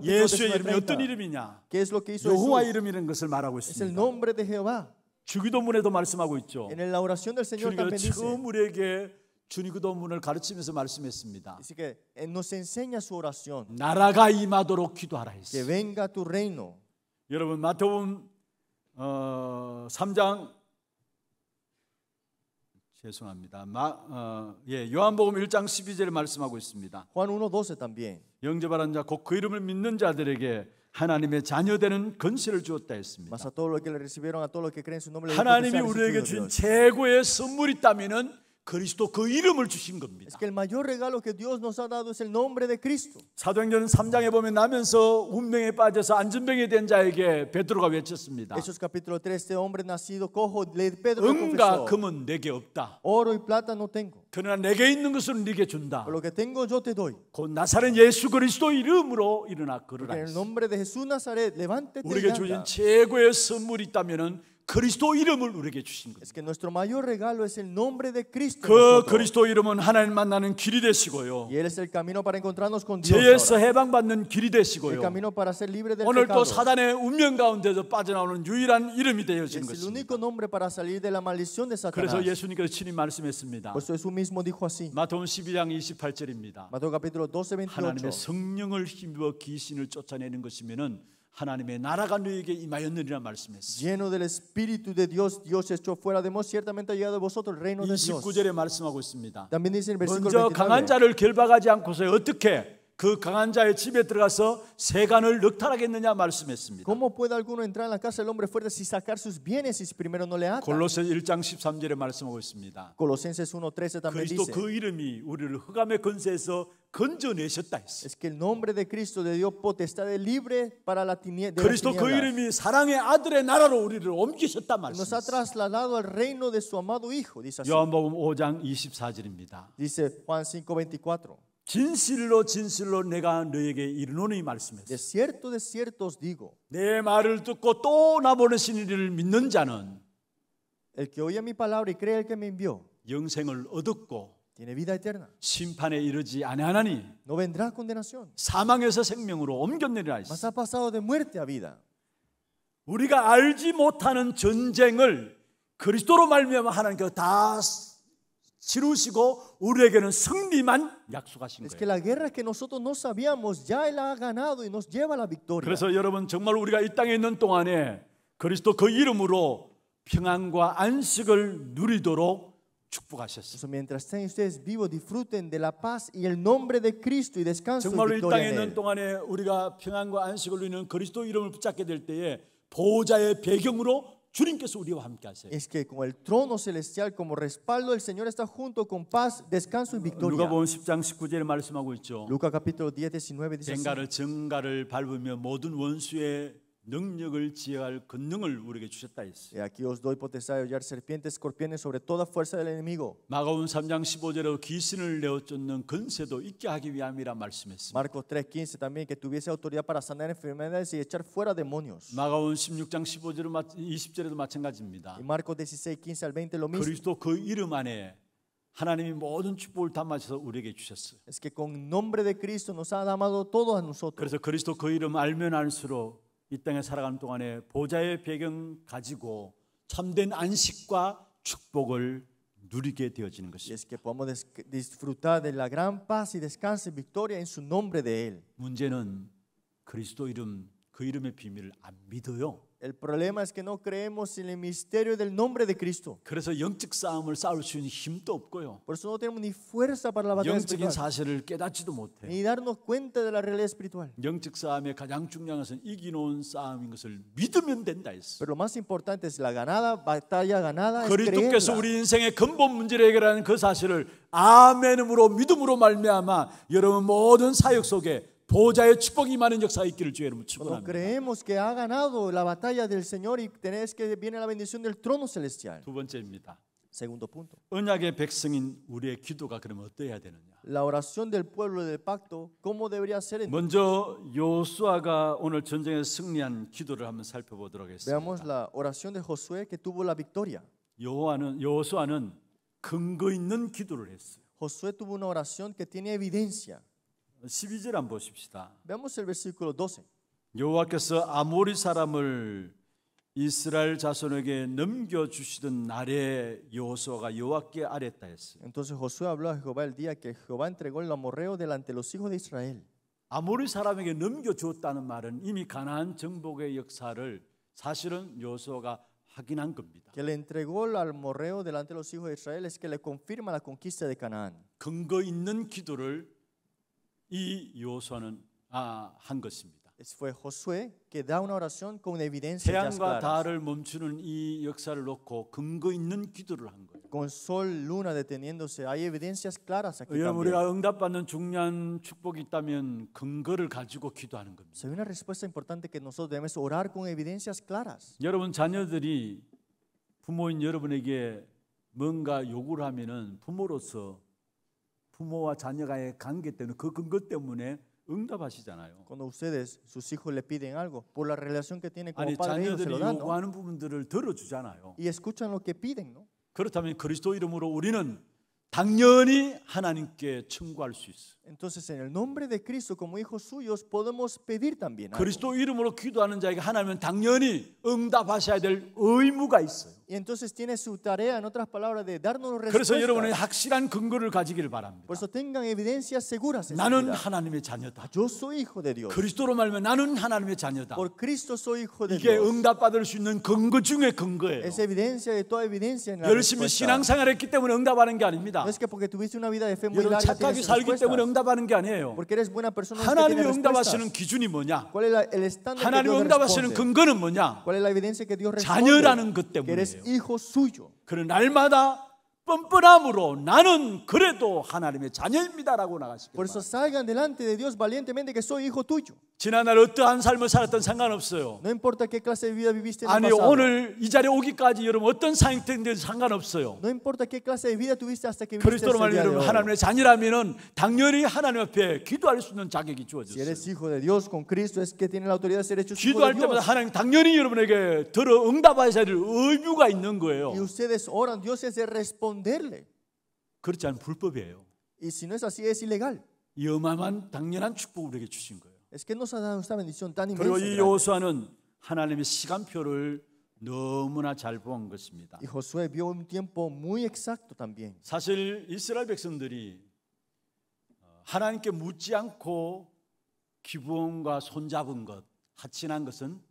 예수의 이름이 어떤 이름이냐? ¿Qué es lo que hizo 여호와 이름이라는 것을 말하고 있습니다. Es el nombre de Jehová. 주기도문에도 말씀하고 있죠. En la oración del Señor también dice. 주님께서 우리에게 주님 그도문을 가르치면서 말씀했습니다. 나라가 임하도록 기도하라 했어요. 여러분 마태복음 어, 3장 죄송합니다. 마, 어, 예, 요한복음 1장 12절에 말씀하고 있습니다. 영접하는 자곧 그 이름을 믿는 자들에게 하나님의 자녀 되는 건실을 주었다 했습니다. 하나님이 우리에게 준 최고의 선물이 있다면은 그리스도 그 이름을 주신 겁니다. Es que el mayor regalo que Dios nos ha dado es el nombre de Cristo. 사도행전 3장에 보면 나면서 운명에 빠져서 안전병이 된 자에게 베드로가 외쳤습니다. Hechos capítulo 3 este hombre nacido cojo le Pedro confesó. 은과 금은 내게 없다. Oro y plata no tengo. 그러나 내게 있는 것은 네게 준다. Lo que tengo yo te doy. 곧 나사렛 예수 그리스도 이름으로 일어나 걸으라. En el nombre de Jesús Nazaret, levántate. 우리에게 주신 최고의 선물이 있다면은 그리스도 이름을 우리에게 주신 거예요. Es que nuestro mayor regalo es el nombre de Cristo. 그 그리스도 이름은 하나님 만나는 길이 되시고요. Y él es el camino para encontrarnos con Dios. 죄에서 해방받는 길이 되시고요. El camino para ser libre del 오늘 또 사단의 운명 가운데서 빠져나오는 유일한 이름이 되어진 것입니다. Es el único nombre para salir de la maldición de Satanás. 그래서 예수님께서 친히 말씀했습니다. Por eso Jesús mismo dijo así. 마태복음 12장 28절입니다. Mateo capítulo 12, 28. 하나님의 성령을 힘입어 귀신을 쫓아내는 것이면은 하나님의 나라가 너희에게 임하였느니라 말씀했어요. Lleno del espíritu de Dios, Dios echó fuera demonios, ciertamente ha llegado a vosotros el reino de Dios. 29절에 말씀하고 있습니다. También dice en versículo 29. 먼저 강한 자를 결박하지 않고서 어떻게 그 강한 자의 집에 들어가서 세간을 넉탈하겠느냐 말씀했습니다. ¿Cómo puede alguno entrar en la casa del hombre fuerte si sacar sus bienes si primero no le ata? 골로새 1장 13절에 말씀하고 있습니다. Colosenses 1:13 también dice. 그리스도 그 이름이 우리를 흑암의 근세에서 건져내셨다 했어요. Es que el nombre de Cristo le dio potestad de libre para la tiniebla. 그리스도 그 이름이 사랑의 아들의 나라로 우리를 옮기셨다 말씀. Nos ha trasladado al reino de su amado hijo, dice así. 요한복음 5장 24절입니다. Dice Juan 5:24. 진실로 진실로 내가 너에게 이르노니 말씀했어. De cierto de cierto os digo. 내 말을 듣고 또 나보내신 이를 믿는 자는 el que oye mi palabra y cree el que me envió 영생을 얻었고 tiene vida eterna. 심판에 이르지 아니하나니 no vendrá condenación. 사망에서 생명으로 옮겨내리라 했어. Mas ha pasado de muerte a vida. 우리가 알지 못하는 전쟁을 그리스도로 말미암아 하나님께서 다 지루시고 우리에게는 승리만 약속하신 es que la guerra que nosotros no sabíamos ya él ha ganado y nos lleva la victoria. 그래서 여러분 정말 우리가 이 땅에 있는 동안에 그리스도 그 이름으로 평안과 안식을 누리도록 축복하셨습니다. mientras estén ustedes vivos disfruten de la paz y el nombre de Cristo y descansen 정말로 이 땅에 있는 동안에 우리가 평안과 안식을 누리는 그리스도 이름을 붙잡게 될 때에 보호자의 배경으로 Es que con el trono celestial como respaldo el Señor está junto con paz, descanso y victoria. Luca capítulo 10 19 dice. 능력을 지할 권능을 우리에게 주셨다 했어요. aquí os doy potestad de hollar serpientes, escorpiones sobre toda fuerza del enemigo. 마가복음 3장 15절에 귀신을 내어 쫓는 근세도 있게 하기 위함이라 말씀했습니다. Marcos 3:15 también que tuviese autoridad para sanar enfermedades y echar fuera demonios. 마가복음 16장 15절에 20절에도 마찬가지입니다. Y Marcos 16:15 al 20 lo mismo. 그리스도 그 이름 안에 하나님이 모든 축복을 담아서 우리에게 주셨어요. Es que con nombre de Cristo nos ha amado todos a nosotros. 그래서 그리스도 그 이름 알면 알수록 이 땅에 살아가는 동안에 보좌의 배경 가지고 참된 안식과 축복을 누리게 되어지는 것입니다. Es que podemos disfrutar de la gran paz y descanso y victoria en su nombre de él. 문제는 그리스도 이름 그 이름의 비밀을 안 믿어요. El problema es que no creemos en el misterio del nombre de Cristo. 그래서 영적 싸움을 싸울 수 있는 힘도 없고요. Por eso no tenemos ni fuerza para la batalla 영적인 espiritual. 사실을 깨닫지도 못해. Ni darnos cuenta de la realidad espiritual. 영적 싸움의 가장 중요한 것은 이기놓은 싸움인 것을 믿으면 된다 했어. Pero lo más importante es la ganada, batalla ganada es 그리스도께서 creerla. 우리 인생의 근본 문제를 해결하는 그 사실을 아멘으로 믿음으로 말미암아 여러분 모든 사역 속에 보좌의 축복이 많은 역사가 있기를 주의 이름으로 축원합니다. Creemos que ha ganado la batalla del Señor y tenés que viene la bendición del trono celestial. 두 번째입니다. Segundo punto. 언약의 백성인 우리의 기도가 그럼 어떠해야 되느냐? La oración del pueblo del pacto cómo debería ser? 먼저 요수아가 오늘 전쟁에서 승리한 기도를 한번 살펴보도록 하겠습니다. Veamos la oración de Josué que tuvo la victoria. 여호와는 여호수아는 근거 있는 기도를 했어요. Josué tuvo una oración que tiene evidencia. 12절 한 보십시다. Vemos el versículo 12. 여호와께서 아모리 사람을 이스라엘 자손에게 넘겨 주시던 날에 여호수아가 여호와께 아뢰었다 했어요. Entonces Josué habló a Jehová el día que Jehová entregó el amorreo delante de los hijos de Israel. 아모리 사람에게 넘겨 주었다는 말은 이미 가나안 정복의 역사를 사실은 여호수아가 확인한 겁니다. Que le entregó el amorreo delante de los hijos de Israel es que le confirma la conquista de Canaán. 근거 있는 기도를 이 요소는 아, 한 것입니다. fue Josué que da una oración con evidencias 태양과 claras. 달을 멈추는 이 역사를 놓고 근거 있는 기도를 한 거예요. Con sol, luna deteniéndose, hay evidencias claras aquí también. 우리가 응답받는 중요한 축복이 있다면 근거를 가지고 기도하는 겁니다. Hay una respuesta importante que nosotros debemos orar con evidencias claras. 여러분 자녀들이 부모인 여러분에게 뭔가 요구를 하면은 부모로서 부모와 자녀 간의 관계 때문에 그 근거 때문에 응답하시잖아요. Cuando ustedes sus hijos le piden algo por la relación que tienen como 아니, padre hijo se lo dan. 요구하는 부분들을 들어주잖아요. Y escuchan lo que piden, ¿no? 그렇다면 그리스도 이름으로 우리는 당연히 하나님께 청구할 수 있어. Entonces en el nombre de Cristo como hijos suyos podemos pedir también. algo. 그리스도 이름으로 기도하는 자에게 하나님은 당연히 응답하셔야 될 의무가 있어요. Y entonces tiene su tarea en otras palabras de darnos 그래서 여러분은 respuestas. 확실한 근거를 가지기를 바랍니다. Por eso tengan evidencias seguras. en su 나는 vida. 하나님의 자녀다. Yo soy hijo de Dios. 그리스도로 말면 나는 하나님의 자녀다. Por Cristo soy hijo de 이게 Dios. 응답받을 수 있는 근거 중에 근거예요. Es evidencia de toda evidencia en la respuesta. 열심히 신앙생활했기 때문에 응답하는 게 아닙니다. No es que porque tuviste una vida de fe muy 여러분 larga 착하게 tienes 살기 respuestas. 때문에 응답 응답하는 게 아니에요. 하나님이 응답하시는 기준이 뭐냐? 하나님이 응답하시는 근거는 뭐냐? 자녀라는 것 때문이에요. 그런 날마다 뻔뻔함으로 나는 그래도 하나님의 자녀입니다라고 나가시길 Por eso salgan delante de Dios valientemente que soy hijo tuyo. 지난날 어떠한 삶을 살았던 상관없어요. No importa qué clase de vida viviste en el 아니 pasado. 오늘 이 자리에 오기까지 여러분 어떤 상태인지 상관없어요. No importa qué clase de vida tuviste hasta que viniste 그리스도로 말미암아 여러분 하나님의 자녀라면은 당연히 하나님 앞에 기도할 수 있는 자격이 주어졌어요. Si eres hijo de Dios con Cristo es que tiene la autoridad de ser hecho hijo de Dios. 기도할 때마다 하나님 당연히 여러분에게 들어 응답하셔야 될 의무가 있는 거예요. Y ustedes oran, Dios es el responsable esconderle. 그렇지 않으 불법이에요. Y si no es así es ilegal. 이어마어 당연한 축복을 우리에게 주신 거예요. Es que nos ha dado esta bendición tan 그리고 이 요수아는 하나님의 시간표를 너무나 잘본 것입니다. Y Josué vio un tiempo muy exacto también. 사실 이스라엘 백성들이 어, 하나님께 묻지 않고 기부원과 손잡은 것, 하친한 것은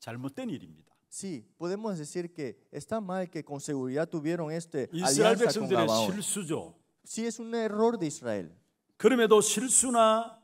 잘못된 일입니다. Sí, podemos decir que está mal que con seguridad tuvieron este 이스라엘 alianza con 백성들의 Gabaón. 실수죠. Sí, es un error de Israel. 그럼에도 실수나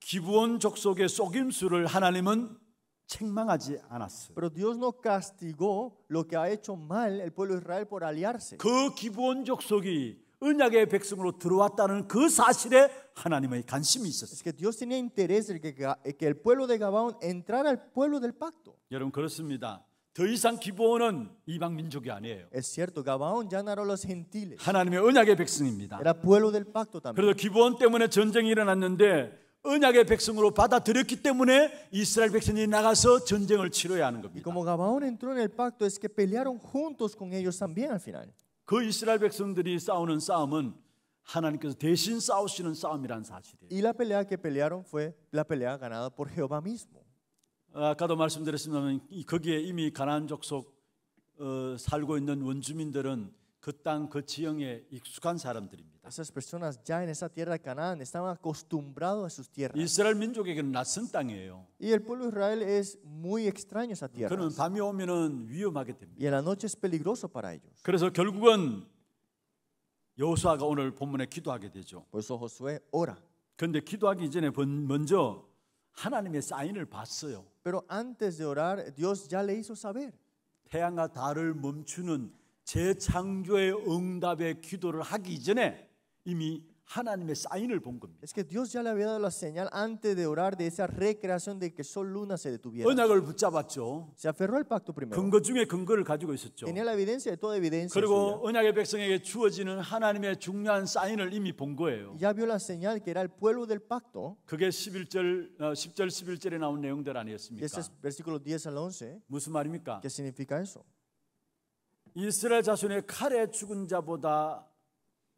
기부원 족속의 속임수를 하나님은 책망하지 않았어요. Pero Dios no castigó lo que ha hecho mal el pueblo de Israel por aliarse. 그 기부원 족속이 언약의 백성으로 들어왔다는 그 사실에 하나님의 관심이 있었어요. Es que Dios tenía interés en que, que el pueblo de Gabón entrara al pueblo del pacto. 여러분 그렇습니다. 더 이상 기브온은 이방 민족이 아니에요. Es cierto, Gabaón ya no eran los gentiles. 하나님의 언약의 백성입니다. Era pueblo del pacto también. 그래서 기브온 때문에 전쟁이 일어났는데 언약의 백성으로 받아들였기 때문에 이스라엘 백성이 나가서 전쟁을 치러야 하는 겁니다. Como Gabaón entró en el pacto es que pelearon juntos con ellos también al final. 그 이스라엘 백성들이 싸우는 싸움은 하나님께서 대신 싸우시는 싸움이란 사실이에요. Y la pelea que pelearon fue la pelea ganada por Jehová mismo. 어, 아까도 말씀드렸습니다만 거기에 이미 가나안 족속 어, 살고 있는 원주민들은 그땅그 그 지형에 익숙한 사람들입니다. Esas personas ya en esa tierra de Canaán estaban acostumbrados a sus tierras. 이스라엘 민족에게는 낯선 땅이에요. Y el pueblo de Israel es muy extraño esa tierra. 그는 밤이 오면은 위험하게 됩니다. Y en la noche es peligroso para ellos. 그래서 결국은 여호수아가 오늘 본문에 기도하게 되죠. Por eso Josué ora. 근데 기도하기 전에 먼저 하나님의 사인을 봤어요. Pero antes de orar Dios ya le hizo saber. 태양과 달을 멈추는 재창조의 응답의 기도를 하기 전에 이미 하나님의 사인을 본 겁니다. Es que Dios ya le había dado la señal antes de orar de esa recreación de que sol luna se detuviera. 언약을 붙잡았죠. Se aferró al pacto primero. 근거 중에 근거를 가지고 있었죠. Tenía la evidencia de toda evidencia. 그리고 suya. 언약의 백성에게 주어지는 하나님의 중요한 사인을 이미 본 거예요. Ya vio la señal que era el pueblo del pacto. 그게 11절 어, 10절 11절에 나온 내용들 아니었습니까? Ese es versículo 10 al 11. 무슨 말입니까? ¿Qué significa eso? 이스라엘 자손의 칼에 죽은 자보다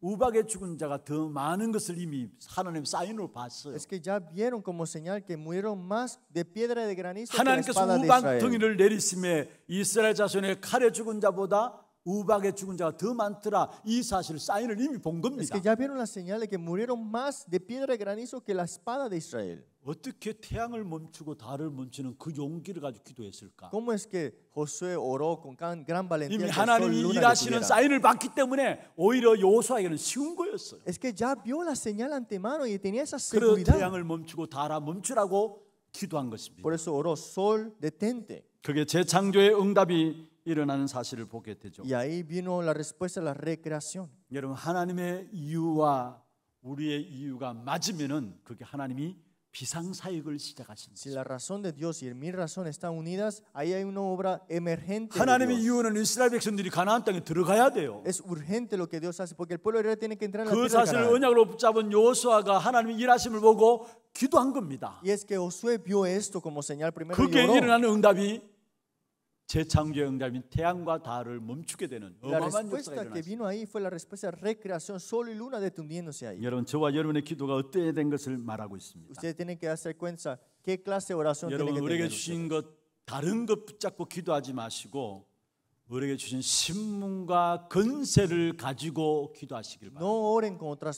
우박에 죽은 자가 더 많은 것을 이미 하나님 사인으로 봤어요. Es que ya vieron como señal que murieron más de piedra de granizo que la espada de Israel. 하나님께서 우박 덩이를 내리심에 이스라엘 자손의 칼에 죽은 자보다 우박에 죽은 자가 더 많더라. 이 사실 사인을 이미 본 겁니다. Es que ya vieron la señal de que murieron más de piedra de granizo que la espada de Israel. 어떻게 태양을 멈추고 달을 멈추는 그 용기를 가지고 기도했을까? ¿Cómo es que Josué oró con gran valentía? 이미 하나님이 일하시는 사인을 봤기 때문에 오히려 요수아에게는 쉬운 거였어요. Es que ya vio la señal antemano y tenía esa seguridad. 그래 태양을 멈추고 달아 멈추라고 기도한 것입니다. Por eso oró sol detente. 그게 재창조의 응답이 일어나는 사실을 보게 되죠. Y ahí vino la respuesta a la recreación. 여러분 하나님의 이유와 우리의 이유가 맞으면은 그게 하나님이 비상 사역을 시작하신 Si la razón de Dios y mi razón están unidas, ahí hay una obra emergente. 하나님의 de Dios. 이유는 이스라엘 백성들이 가나안 땅에 들어가야 돼요. Es urgente lo que Dios hace porque el pueblo hebreo tiene que entrar en la 그 tierra. de 사실을 Canaán. 언약으로 붙잡은 요수아가 하나님의 일하심을 보고 기도한 겁니다. Y es que Josué vio esto como señal primero y 그게 oró. 일어나는 응답이 재창조 영장면 태양과 달을 멈추게 되는 어마어마한 역사가 일어났습니다. 여러분 저와 여러분의 기도가 어때야 된 것을 말하고 있습니다. 여러분 우리에게 주신 것 다른 것 붙잡고 기도하지 마시고 우리에게 주신 신문과 건세를 가지고 기도하시길 바랍니다.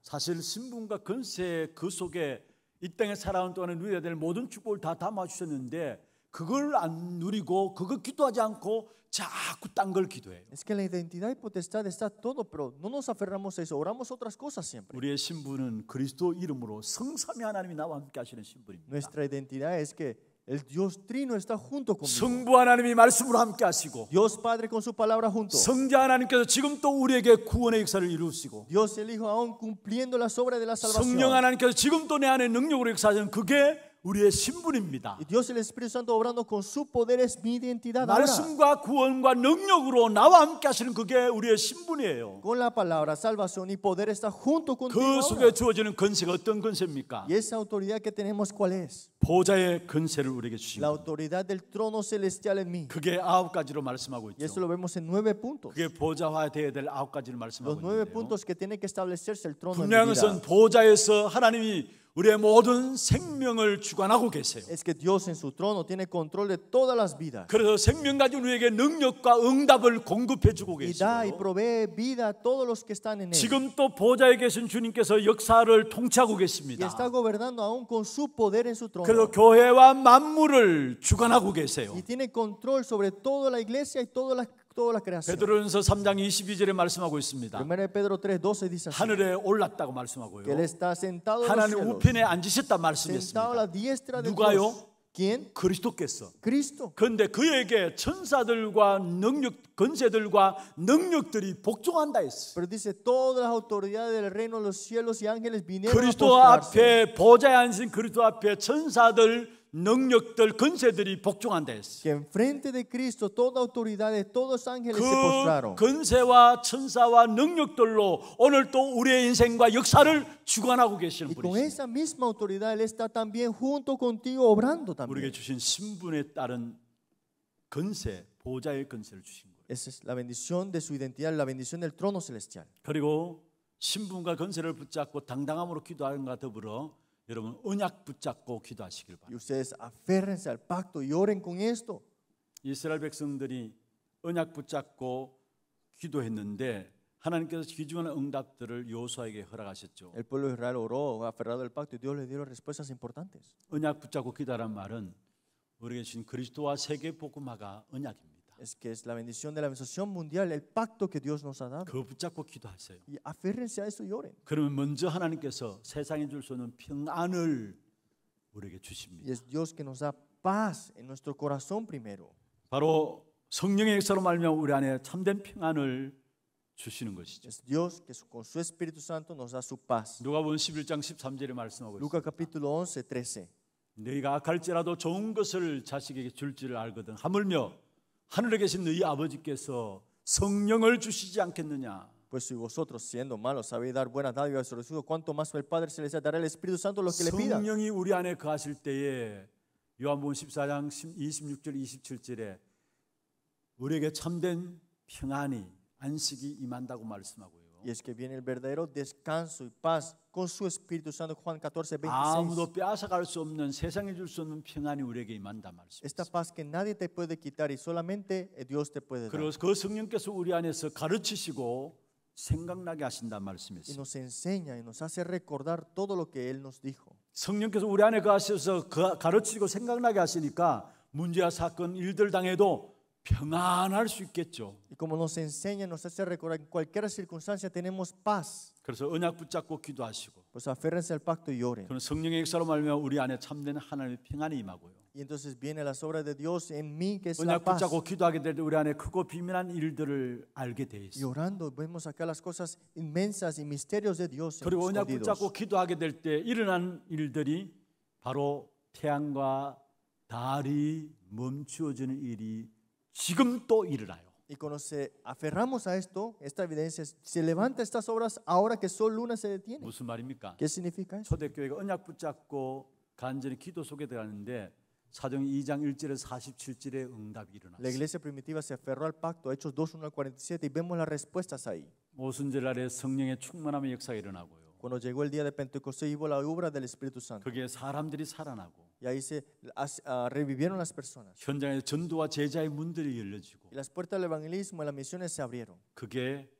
사실 신분과 건세 그 속에 이 땅에 살아온 동안에 누려야 될 모든 축복을 다 담아주셨는데 그걸 안 누리고 그거 기도하지 않고 자꾸 딴 걸 기도해요. Es que la identidad y potestad está todo, pero no nos aferramos a eso, oramos otras cosas siempre. 우리의 신분은 그리스도 이름으로 성삼위 하나님이 나와 함께 하시는 신분입니다. Nuestra identidad es que El Dios Trino está junto conmigo. 성부 하나님이 말씀으로 함께 하시고 Dios Padre con su palabra junto. 성자 하나님께서 지금 또 우리에게 구원의 역사를 이루시고 Dios el Hijo aún cumpliendo las obras de la salvación. 성령 하나님께서 지금 또내 안에 능력으로 역사하시는 그게 우리의 신분입니다. Dios el Espíritu Santo obrando con su poder es mi identidad. 말씀과 구원과 능력으로 나와 함께 하시는 그게 우리의 신분이에요. Con la palabra salvación y poder está junto contigo. 그 속에 주어지는 근세가 어떤 근세입니까? Y esa autoridad que tenemos cuál es? 보좌의 근세를 우리에게 주신 La autoridad del trono celestial en mí. 그게 아홉 가지로 말씀하고 있죠. Y eso lo vemos en nueve puntos. 그게 보좌화되어야 될 아홉 가지를 말씀하고 있는데요. Los nueve puntos que tiene que establecerse el trono en mi vida. 분명한 것은 보좌에서 하나님이 우리의 모든 생명을 주관하고 계세요. Es que Dios en su trono tiene control de todas las vidas. 그래서 생명 가진 우리에게 능력과 응답을 공급해 주고 계시고. Y da y provee vida a todos los que están en él. 지금 또 보좌에 계신 주님께서 역사를 통치하고 계십니다. Y está gobernando aún con su poder en su trono. 그래서 교회와 만물을 주관하고 계세요. Y tiene control sobre toda la iglesia y todas las toda la creación. 베드로전서 3장 22절에 말씀하고 있습니다. Pedro 3:12 dice así. 하늘에 올랐다고 말씀하고요. Que él está sentado 하나님 우편에 앉으셨다 말씀했습니다. 누가요? ¿Quién? 그리스도께서. 그리스도. 그런데 그에게 천사들과 능력 권세들과 능력들이 복종한다 했어. Pero dice todas las autoridades del reino de los cielos y ángeles vinieron. 그리스도 앞에 보좌에 앉으신 그리스도 앞에 천사들 능력들 근세들이 복종한다 했어요. Que enfrente de Cristo toda autoridad de todos ángeles se postraron. 근세와 천사와 능력들로 오늘 또 우리의 인생과 역사를 주관하고 계시는 분이시죠. Con esa misma autoridad él está también junto contigo obrando también. 우리에게 주신 신분에 따른 근세, 보좌의 근세를 주신 거예요. Esa es la bendición de su identidad, la bendición del trono celestial. 그리고 신분과 근세를 붙잡고 당당함으로 기도하는가 더불어 여러분 언약 붙잡고 기도하시길 바랍니다. Y ustedes aférrense al pacto y oren con esto. 이스라엘 백성들이 언약 붙잡고 기도했는데 하나님께서 기중한 응답들을 요수아에게 허락하셨죠. El pueblo de Israel oró aferrado al pacto y Dios le dio respuestas importantes. 언약 붙잡고 기도란 말은 우리에게 주신 그리스도와 세계 복음화가 언약입니다. es que es la bendición de la bendición mundial, el pacto que Dios nos ha dado. 그 붙잡고 기도하세요. Y aférrense a eso y oren. 그러면 먼저 하나님께서 세상에 줄수 없는 평안을 우리에게 주십니다. Y es Dios que nos da paz en nuestro corazón primero. 바로 성령의 역사로 말미암아 우리 안에 참된 평안을 주시는 것이죠. Es Dios que con su Espíritu Santo nos da su paz. 누가복음 11장 13절에 말씀하고 Luca 있습니다. capítulo 11, 13. 너희가 악할지라도 좋은 것을 자식에게 줄 줄을 알거든 하물며 하늘에 계신 너희 아버지께서 성령을 주시지 않겠느냐? Pues si vosotros siendo malos sabéis dar buenas dádivas a vuestros hijos, cuánto más el Padre celestial dará el Espíritu Santo a los que le pidan. 성령이 우리 안에 거하실 때에 요한복음 14장 26절 27절에 우리에게 참된 평안이 안식이 임한다고 말씀하고 Y es que viene el verdadero descanso y paz con su Espíritu Santo. Juan 14, 26. 아무도 빼앗아갈 수 없는 세상이 줄수 없는 평안이 우리에게 임한다 말씀. Esta paz que nadie te puede quitar y solamente Dios te puede dar. 그래서 그 성령께서 우리 안에서 가르치시고 생각나게 하신다 말씀이었어요. Nos enseña y nos hace recordar todo lo que él nos dijo. 성령께서 우리 안에 가셔서 가르치고 생각나게 하시니까 문제와 사건 일들 당해도 평안할 수 있겠죠. Y como nos enseña, nos hace recordar en cualquier circunstancia tenemos paz. 그래서 언약 붙잡고 기도하시고. Pues aférrense al pacto y oren. 그는 성령의 역사로 말미암아 우리 안에 참된 하나님의 평안이 임하고요. Y entonces viene las obras de Dios en mí que es la paz. 붙잡고 기도하게 될 때 우리 안에 크고 비밀한 일들을 알게 돼 있어요. Y orando vemos acá las cosas inmensas y misterios de Dios. 그리고 언약 붙잡고 기도하게 될 때 일어난 일들이 바로 태양과 달이 멈추어지는 일이 지금 또 일어나요. Y cuando se aferramos a esto, esta evidencia, se levanta estas obras ahora que sol luna se detiene. 무슨 말입니까? ¿Qué significa eso? 초대교회가 언약 붙잡고 간절히 기도 속에 들어갔는데 사정 2장 1절에서 47절에 응답이 일어났어요. La iglesia primitiva se aferró al pacto, Hechos 2:1 al 47 y vemos las respuestas ahí. 오순절 날에 성령의 충만함의 역사가 일어나고요. Cuando llegó el día de Pentecostés hubo la obra del Espíritu Santo. 그게 사람들이 살아나고 Y ahí se uh, revivieron las personas. 현장에서 전도와 제자의 문들이 열려지고 Y las puertas del evangelismo y las misiones se abrieron. 그게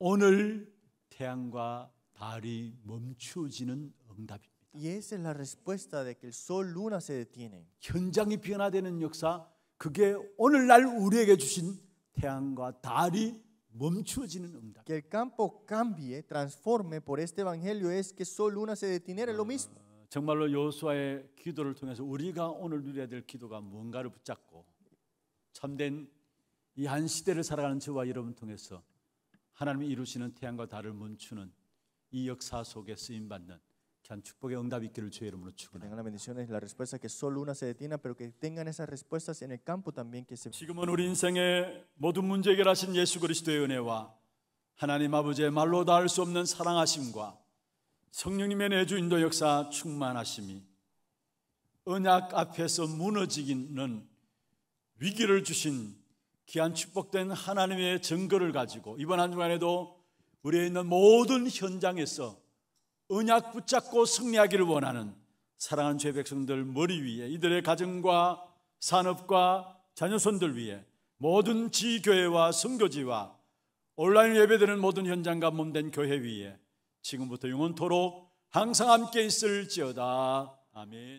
오늘 태양과 달이 멈추어지는 응답입니다. Y esa es la respuesta de que el sol, luna se detienen. 현장이 변화되는 역사 그게 오늘날 우리에게 주신 태양과 달이 멈추어지는 응답. Que el campo cambie, transforme por este evangelio es que solo una se detiene en lo 아, mismo. 정말로 여호수아의 기도를 통해서 우리가 오늘 누려야 될 기도가 뭔가를 붙잡고 참된 이 한 시대를 살아가는 저와 여러분 통해서 하나님이 이루시는 태양과 달을 멈추는 이 역사 속에 쓰임 받는 귀한 축복의 응답이 있기를 주의 이름으로 축원합니다. 지금은 우리 인생의 모든 문제 해결하신 예수 그리스도의 은혜와 하나님 아버지의 말로 닿을 수 없는 사랑하심과 성령님의 내주 인도 역사 충만하심이 언약 앞에서 무너지기는 위기를 주신 귀한 축복된 하나님의 증거를 가지고 이번 한 주간에도 우리에 있는 모든 현장에서 언약 붙잡고 승리하기를 원하는 사랑하는 죄 백성들 머리 위에 이들의 가정과 산업과 자녀손들 위에 모든 지교회와 선교지와 온라인 예배되는 모든 현장과 몸된 교회 위에 지금부터 영원토록 항상 함께 있을지어다. 아멘.